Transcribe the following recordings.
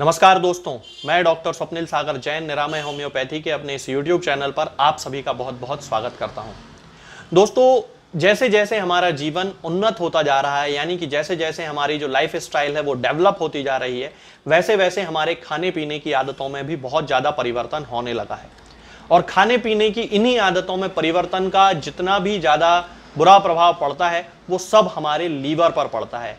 नमस्कार दोस्तों मैं डॉक्टर स्वप्निल सागर जैन निरामय होम्योपैथी के अपने इस यूट्यूब चैनल पर आप सभी का बहुत बहुत स्वागत करता हूं दोस्तों जैसे जैसे हमारा जीवन उन्नत होता जा रहा है यानी कि जैसे जैसे हमारी जो लाइफ स्टाइल है वो डेवलप होती जा रही है वैसे वैसे हमारे खाने पीने की आदतों में भी बहुत ज़्यादा परिवर्तन होने लगा है और खाने पीने की इन्हीं आदतों में परिवर्तन का जितना भी ज़्यादा बुरा प्रभाव पड़ता है वो सब हमारे लीवर पर पड़ता है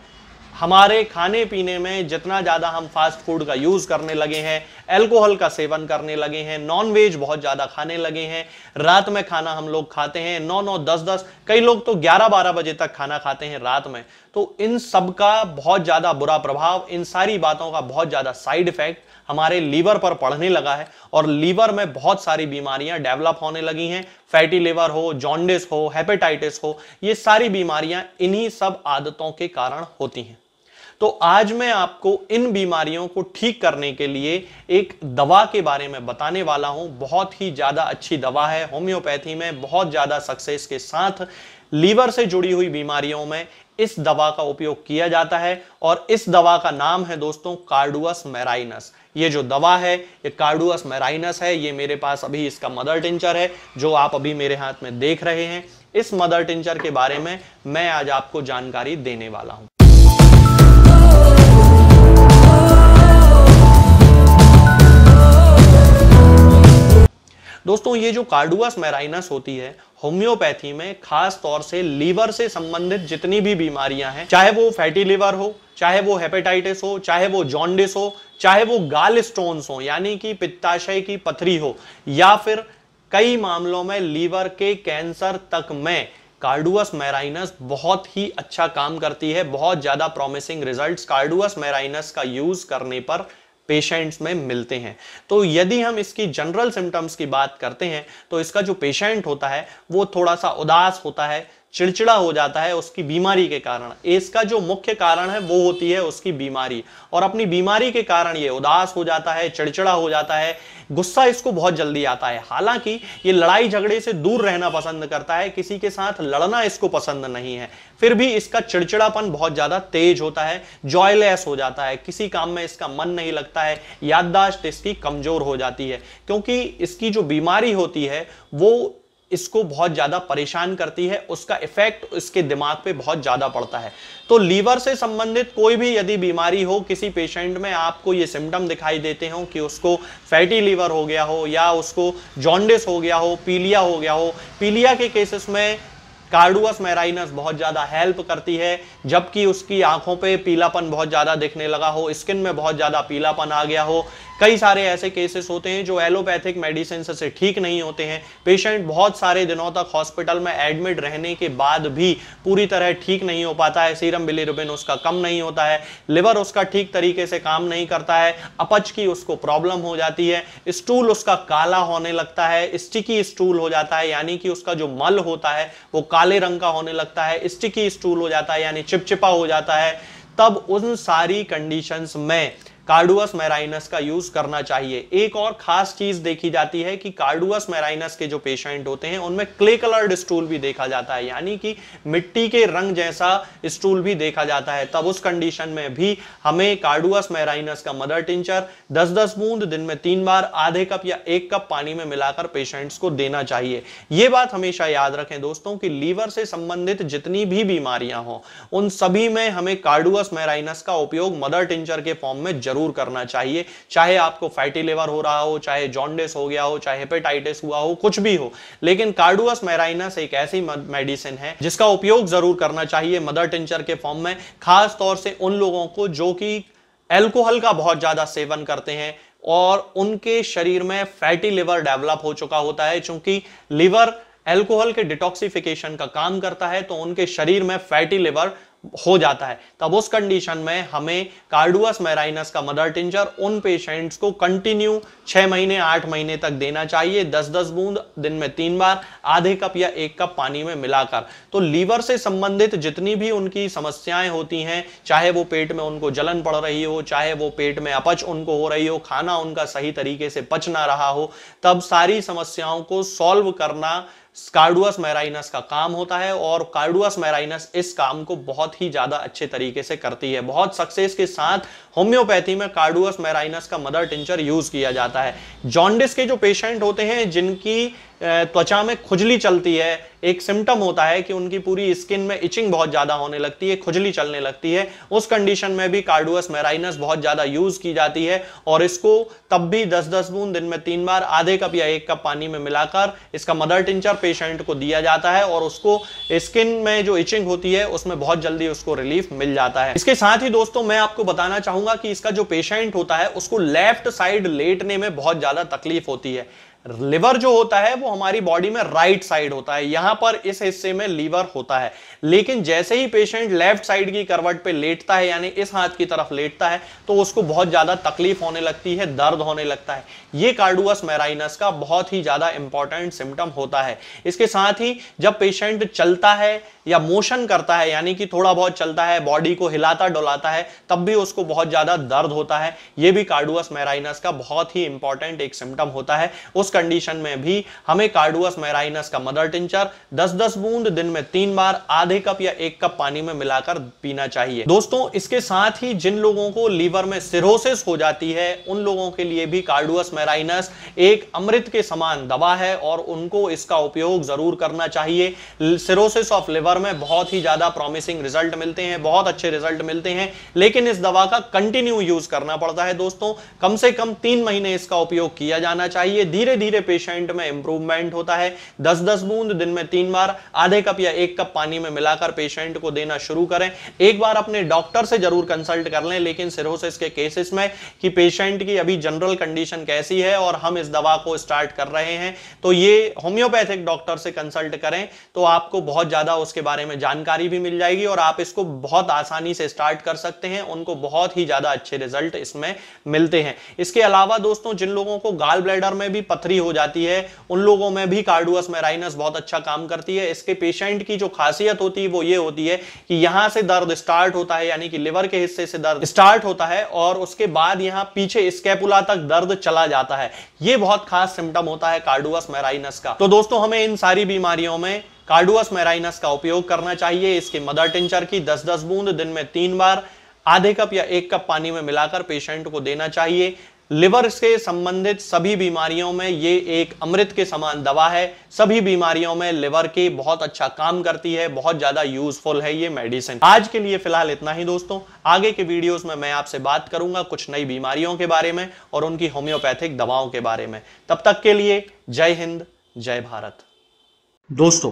हमारे खाने पीने में जितना ज़्यादा हम फास्ट फूड का यूज़ करने लगे हैं अल्कोहल का सेवन करने लगे हैं नॉन वेज बहुत ज़्यादा खाने लगे हैं रात में खाना हम लोग खाते हैं नौ नौ दस दस कई लोग तो ग्यारह बारह बजे तक खाना खाते हैं रात में तो इन सब का बहुत ज़्यादा बुरा प्रभाव इन सारी बातों का बहुत ज़्यादा साइड इफेक्ट हमारे लीवर पर पड़ने लगा है और लीवर में बहुत सारी बीमारियां डेवलप होने लगी हैं फैटी लीवर हो जॉन्डिस हो हेपेटाइटिस हो ये सारी बीमारियां इन्हीं सब आदतों के कारण होती हैं तो आज मैं आपको इन बीमारियों को ठीक करने के लिए एक दवा के बारे में बताने वाला हूं बहुत ही ज़्यादा अच्छी दवा है होम्योपैथी में बहुत ज़्यादा सक्सेस के साथ लीवर से जुड़ी हुई बीमारियों में इस दवा का उपयोग किया जाता है और इस दवा का नाम है दोस्तों कार्डुअस मेराइनस ये जो दवा है ये कार्डुअस मेराइनस है ये मेरे पास अभी इसका मदर टिंचर है जो आप अभी मेरे हाथ में देख रहे हैं इस मदर टिंचर के बारे में मैं आज आपको जानकारी देने वाला हूं ये जो कार्डुअस मैराइनस होती है होम्योपैथी में खास तौर से लीवर से संबंधित जितनी भी बीमारियां हैं चाहे वो फैटी लीवर हो चाहे वो हेपेटाइटिस हो चाहे वो जॉन्डिस हो चाहे वो गाल स्टोन्स हो यानी कि पित्ताशय की पथरी हो या फिर कई मामलों में लीवर के कैंसर तक में कार्डुअस मैराइनस बहुत ही अच्छा काम करती है बहुत ज़्यादा प्रॉमिसिंग रिजल्ट्स कार्डुअस मैराइनस का यूज़ करने पर पेशेंट्स में मिलते हैं तो यदि हम इसकी जनरल सिम्टम्स की बात करते हैं तो इसका जो पेशेंट होता है वो थोड़ा सा उदास होता है चिड़चिड़ा हो जाता है उसकी बीमारी के कारण इसका जो मुख्य कारण है वो होती है उसकी बीमारी और अपनी बीमारी के कारण ये उदास हो जाता है चिड़चिड़ा हो जाता है गुस्सा इसको बहुत जल्दी आता है हालांकि ये लड़ाई झगड़े से दूर रहना पसंद करता है किसी के साथ लड़ना इसको पसंद नहीं है फिर भी इसका चिड़चिड़ापन बहुत ज्यादा तेज होता है जॉयलेस हो जाता है किसी काम में इसका मन नहीं लगता है याददाश्त इसकी कमजोर हो जाती है क्योंकि इसकी जो बीमारी होती है वो इसको बहुत ज्यादा परेशान करती है उसका इफेक्ट इसके दिमाग पे बहुत ज्यादा पड़ता है तो लीवर से संबंधित कोई भी यदि बीमारी हो किसी पेशेंट में आपको ये सिम्टम दिखाई देते हो कि उसको फैटी लीवर हो गया हो या उसको जॉन्डिस हो गया हो पीलिया हो गया हो पीलिया के केसेस में कार्डुअस मैराइनस बहुत ज़्यादा हेल्प करती है जबकि उसकी आंखों पे पीलापन बहुत ज़्यादा दिखने लगा हो स्किन में बहुत ज़्यादा पीलापन आ गया हो कई सारे ऐसे केसेस होते हैं जो एलोपैथिक मेडिसिन से ठीक नहीं होते हैं पेशेंट बहुत सारे दिनों तक हॉस्पिटल में एडमिट रहने के बाद भी पूरी तरह ठीक नहीं हो पाता है सीरम बिलीरुबिन उसका कम नहीं होता है लिवर उसका ठीक तरीके से काम नहीं करता है अपच की उसको प्रॉब्लम हो जाती है स्टूल उसका काला होने लगता है स्टिकी स्टूल हो जाता है यानी कि उसका जो मल होता है वो काले रंग का होने लगता है स्टिकी स्टूल हो जाता है यानी चिपचिपा हो जाता है तब उन सारी कंडीशंस में कार्डुअस मैराइनस का यूज करना चाहिए एक और खास चीज देखी जाती है कि कार्डुअस मैराइनस के जो पेशेंट होते हैं उनमें क्ले कलर्ड स्टूल भी देखा जाता है यानी कि मिट्टी के रंग जैसा स्टूल भी देखा जाता है तब उस कंडीशन में भी हमें कार्डुअस मैराइनस का मदर टिंचर दस दस बूंद दिन में तीन बार आधे कप या एक कप पानी में मिलाकर पेशेंट्स को देना चाहिए ये बात हमेशा याद रखें दोस्तों की लीवर से संबंधित जितनी भी बीमारियां हों उन सभी में हमें कार्डुअस मैराइनस का उपयोग मदर टिंचर के फॉर्म में जरूर करना चाहिए चाहे आपको फैटी लिवर हो रहा हो चाहे जॉन्डिस हो गया हो चाहे हेपेटाइटिस हुआ हो कुछ भी हो लेकिन कार्डुअस मैराइनस एक ऐसी मेडिसिन है जिसका उपयोग जरूर करना चाहिए मदर टिंचर के फॉर्म में खास तौर से उन लोगों को जो कि एल्कोहल का बहुत ज्यादा सेवन करते हैं और उनके शरीर में फैटी लिवर डेवलप हो चुका होता है चूंकि लिवर एल्कोहल के डिटॉक्सिफिकेशन का काम करता है तो उनके शरीर में फैटी लिवर हो जाता है तब उस कंडीशन में हमें कार्डुअस मेराइनस का मदर टिंचर उन पेशेंट्स को कंटिन्यू छह महीने आठ महीने तक देना चाहिए दस दस बूंद दिन में तीन बार आधे कप या एक कप पानी में मिलाकर तो लीवर से संबंधित जितनी भी उनकी समस्याएं होती हैं चाहे वो पेट में उनको जलन पड़ रही हो चाहे वो पेट में अपच उनको हो रही हो खाना उनका सही तरीके से पच ना रहा हो तब सारी समस्याओं को सॉल्व करना कार्डुअस मैराइनस का काम होता है और कार्डुअस मैराइनस इस काम को बहुत ही ज्यादा अच्छे तरीके से करती है बहुत सक्सेस के साथ होम्योपैथी में कार्डुअस मैराइनस का मदर टिंचर यूज किया जाता है जॉन्डिस के जो पेशेंट होते हैं जिनकी त्वचा में खुजली चलती है एक सिम्टम होता है कि उनकी पूरी स्किन में इचिंग बहुत ज्यादा होने लगती है खुजली चलने लगती है उस कंडीशन में भी कार्डुअस मैराइनस बहुत ज्यादा यूज की जाती है और इसको तब भी 10-10 बूंद दिन में तीन बार आधे कप या एक कप पानी में मिलाकर इसका मदर टिंचर पेशेंट को दिया जाता है और उसको स्किन में जो इचिंग होती है उसमें बहुत जल्दी उसको रिलीफ मिल जाता है इसके साथ ही दोस्तों मैं आपको बताना चाहूंगा चाहूंगा कि इसका जो पेशेंट होता है उसको लेफ्ट साइड लेटने में बहुत ज्यादा तकलीफ होती है लिवर जो होता है वो हमारी बॉडी में राइट right साइड होता है यहां पर इस हिस्से में लीवर होता है लेकिन जैसे ही पेशेंट लेफ्ट साइड की करवट पे लेटता है यानी इस हाथ की तरफ लेटता है तो उसको बहुत ज्यादा तकलीफ होने लगती है दर्द होने लगता है ये कार्डुअस मेराइनस का बहुत ही ज्यादा इंपॉर्टेंट सिम्टम होता है इसके साथ ही जब पेशेंट चलता है या मोशन करता है यानी कि थोड़ा बहुत चलता है बॉडी को हिलाता डुलाता है तब भी उसको बहुत ज्यादा दर्द होता है ये भी कार्डुअस मैराइनस का बहुत ही इंपॉर्टेंट एक सिम्टम होता है उस कंडीशन में भी हमें कार्डुअस मैराइनस का मदर टिंचर दस दस बूंद दिन में तीन बार आधे कप या एक कप पानी में मिलाकर पीना चाहिए दोस्तों इसके साथ ही जिन लोगों को लीवर में सिरोसिस हो जाती है उन लोगों के लिए भी कार्डुअस मैराइनस एक अमृत के समान दवा है और उनको इसका उपयोग जरूर करना चाहिए सिरोसिस ऑफ लिवर दौर में बहुत ही ज़्यादा प्रॉमिसिंग रिजल्ट मिलते हैं बहुत अच्छे रिजल्ट मिलते हैं लेकिन इस दवा का कंटिन्यू यूज करना पड़ता है दोस्तों कम से कम तीन महीने इसका उपयोग किया जाना चाहिए धीरे धीरे पेशेंट में इंप्रूवमेंट होता है दस दस बूंद दिन में तीन बार आधे कप या एक कप पानी में मिलाकर पेशेंट को देना शुरू करें एक बार अपने डॉक्टर से जरूर कंसल्ट कर लें लेकिन सिरोसिस के केसेस में कि पेशेंट की अभी जनरल कंडीशन कैसी है और हम इस दवा को स्टार्ट कर रहे हैं तो ये होम्योपैथिक डॉक्टर से कंसल्ट करें तो आपको बहुत ज्यादा उसके बारे में जानकारी भी मिल जाएगी और आप इसको बहुत आसानी से स्टार्ट कर सकते हैं उनको बहुत ही ज़्यादा अच्छे रिजल्ट इसमें मिलते हैं इसके अलावा दोस्तों जिन लोगों को गाल ब्लैडर में भी पथरी हो जाती है उन लोगों में भी कार्डुअस मेराइनस बहुत अच्छा काम करती है इसके पेशेंट की जो खासियत होती है वो ये होती है कि यहां से दर्द स्टार्ट होता है यानी कि लिवर के हिस्से से दर्द स्टार्ट होता है और उसके बाद यहाँ पीछे स्केपुला तक दर्द चला जाता है ये बहुत खास सिम्टम होता है कार्डुअस मेराइनस का तो दोस्तों हमें इन सारी बीमारियों में कार्डुअस मेराइनस का उपयोग करना चाहिए इसके मदर टिंचर की 10-10 बूंद दिन में तीन बार आधे कप या एक कप पानी में मिलाकर पेशेंट को देना चाहिए लिवर से संबंधित सभी बीमारियों में ये एक अमृत के समान दवा है सभी बीमारियों में लिवर की बहुत अच्छा काम करती है बहुत ज्यादा यूजफुल है ये मेडिसिन आज के लिए फिलहाल इतना ही दोस्तों आगे के वीडियोस में मैं आपसे बात करूंगा कुछ नई बीमारियों के बारे में और उनकी होम्योपैथिक दवाओं के बारे में तब तक के लिए जय हिंद जय भारत दोस्तों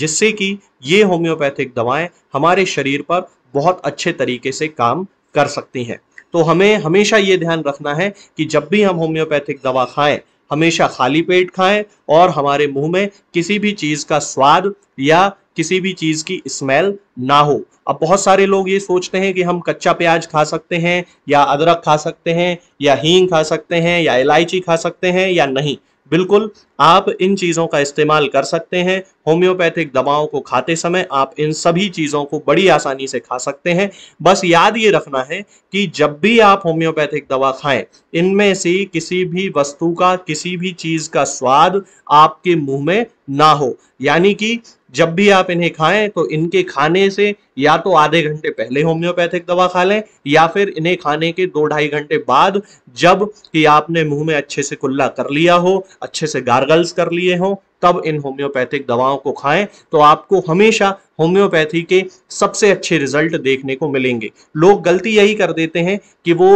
जिससे कि ये होम्योपैथिक दवाएं हमारे शरीर पर बहुत अच्छे तरीके से काम कर सकती हैं तो हमें हमेशा ये ध्यान रखना है कि जब भी हम होम्योपैथिक दवा खाएं हमेशा खाली पेट खाएं और हमारे मुंह में किसी भी चीज़ का स्वाद या किसी भी चीज़ की स्मेल ना हो अब बहुत सारे लोग ये सोचते हैं कि हम कच्चा प्याज खा सकते हैं या अदरक खा सकते हैं या हींग खा सकते हैं या इलायची खा सकते हैं या नहीं बिल्कुल आप इन चीज़ों का इस्तेमाल कर सकते हैं होम्योपैथिक दवाओं को खाते समय आप इन सभी चीज़ों को बड़ी आसानी से खा सकते हैं बस याद ये रखना है कि जब भी आप होम्योपैथिक दवा खाएं इनमें से किसी भी वस्तु का किसी भी चीज़ का स्वाद आपके मुंह में ना हो यानी कि जब भी आप इन्हें खाएं तो इनके खाने से या तो आधे घंटे पहले होम्योपैथिक दवा खा लें या फिर इन्हें खाने के दो ढाई घंटे बाद जब कि आपने मुंह में अच्छे से कुल्ला कर लिया हो अच्छे से गार्गल्स कर लिए हो तब इन होम्योपैथिक दवाओं को खाएं तो आपको हमेशा होम्योपैथी के सबसे अच्छे रिजल्ट देखने को मिलेंगे लोग गलती यही कर देते हैं कि वो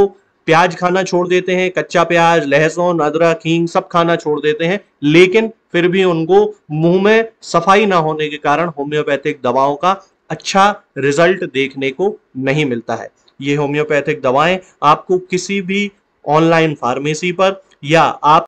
प्याज खाना छोड़ देते हैं कच्चा प्याज लहसुन अदरक हींग सब खाना छोड़ देते हैं लेकिन फिर भी उनको मुंह में सफाई ना होने के कारण होम्योपैथिक दवाओं का अच्छा रिजल्ट देखने को नहीं मिलता है ये होम्योपैथिक दवाएं आपको किसी भी ऑनलाइन फार्मेसी पर या आप